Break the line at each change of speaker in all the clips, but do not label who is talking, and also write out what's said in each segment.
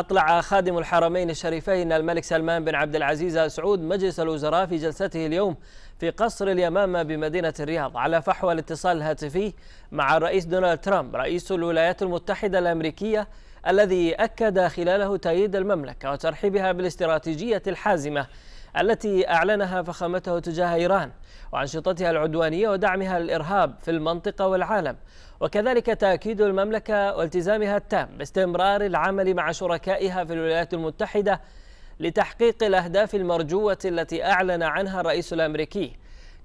أطلع خادم الحرمين الشريفين الملك سلمان بن عبد العزيز آل سعود مجلس الوزراء في جلسته اليوم في قصر اليمامة بمدينة الرياض على فحوى الاتصال الهاتفي مع الرئيس دونالد ترامب رئيس الولايات المتحدة الأمريكية الذي أكد خلاله تأييد المملكة وترحيبها بالاستراتيجية الحازمة التي أعلنها فخامته تجاه إيران وأنشطتها العدوانية ودعمها للإرهاب في المنطقة والعالم وكذلك تأكيد المملكة والتزامها التام باستمرار العمل مع شركائها في الولايات المتحدة لتحقيق الأهداف المرجوة التي أعلن عنها الرئيس الأمريكي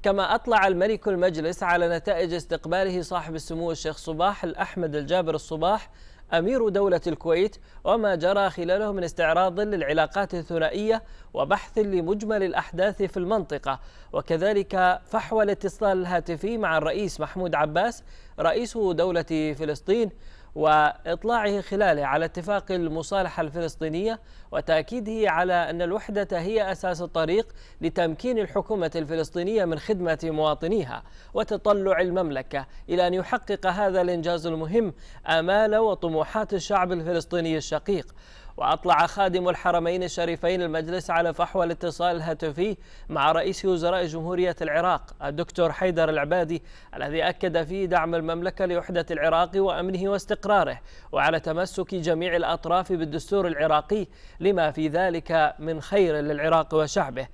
كما أطلع الملك المجلس على نتائج استقباله صاحب السمو الشيخ صباح الأحمد الجابر الصباح أمير دولة الكويت وما جرى خلاله من استعراض للعلاقات الثنائية وبحث لمجمل الأحداث في المنطقة وكذلك فحوى الاتصال الهاتفي مع الرئيس محمود عباس رئيس دولة فلسطين واطلاعه خلاله على اتفاق المصالحه الفلسطينيه وتاكيده على ان الوحده هي اساس الطريق لتمكين الحكومه الفلسطينيه من خدمه مواطنيها وتطلع المملكه الى ان يحقق هذا الانجاز المهم امال وطموحات الشعب الفلسطيني الشقيق وأطلع خادم الحرمين الشريفين المجلس على فحوى الاتصال الهاتفي مع رئيس وزراء جمهورية العراق الدكتور حيدر العبادي الذي أكد فيه دعم المملكة لوحدة العراق وأمنه واستقراره وعلى تمسك جميع الأطراف بالدستور العراقي لما في ذلك من خير للعراق وشعبه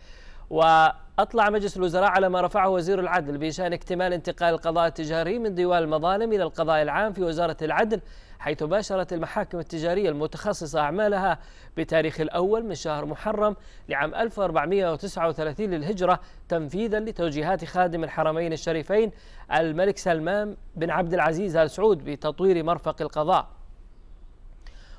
وأطلع مجلس الوزراء على ما رفعه وزير العدل بشأن اكتمال انتقال القضاء التجاري من ديوان المظالم إلى القضاء العام في وزارة العدل حيث باشرت المحاكم التجارية المتخصصة أعمالها بتاريخ الأول من شهر محرم لعام 1439 للهجرة تنفيذا لتوجيهات خادم الحرمين الشريفين الملك سلمان بن عبد العزيز آل سعود بتطوير مرفق القضاء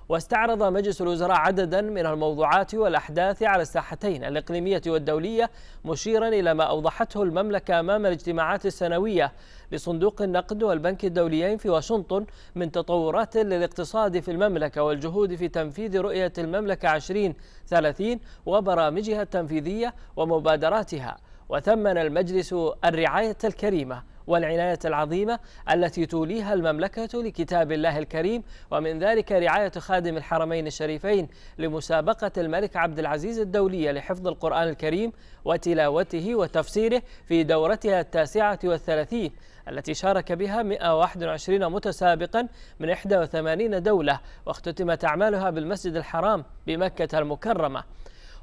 واستعرض مجلس الوزراء عددا من الموضوعات والأحداث على الساحتين الإقليمية والدولية مشيرا إلى ما أوضحته المملكة أمام الاجتماعات السنوية لصندوق النقد والبنك الدوليين في واشنطن من تطورات للاقتصاد في المملكة والجهود في تنفيذ رؤية المملكة 2030 وبرامجها التنفيذية ومبادراتها وثمن المجلس الرعاية الكريمة والعناية العظيمة التي توليها المملكة لكتاب الله الكريم ومن ذلك رعاية خادم الحرمين الشريفين لمسابقة الملك عبد العزيز الدولية لحفظ القرآن الكريم وتلاوته وتفسيره في دورتها التاسعة والثلاثين التي شارك بها 121 متسابقا من 81 دولة واختتمت أعمالها بالمسجد الحرام بمكة المكرمة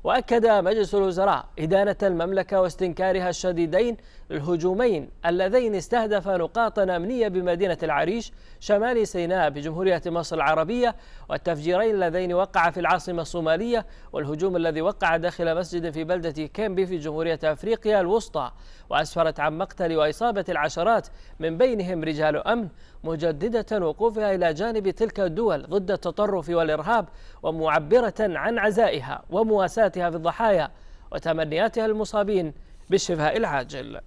وأكد مجلس الوزراء إدانة المملكة واستنكارها الشديدين للهجومين اللذين استهدف نقاطا أمنية بمدينة العريش شمال سيناء بجمهورية مصر العربية والتفجيرين اللذين وقع في العاصمة الصومالية والهجوم الذي وقع داخل مسجد في بلدة كيمبي في جمهورية أفريقيا الوسطى وأسفرت عن مقتل وإصابة العشرات من بينهم رجال أمن مجددة وقوفها إلى جانب تلك الدول ضد التطرف والإرهاب ومعبرة عن عزائها ومواساة وعلاقتها بالضحايا وتمنياتها للمصابين بالشفاء العاجل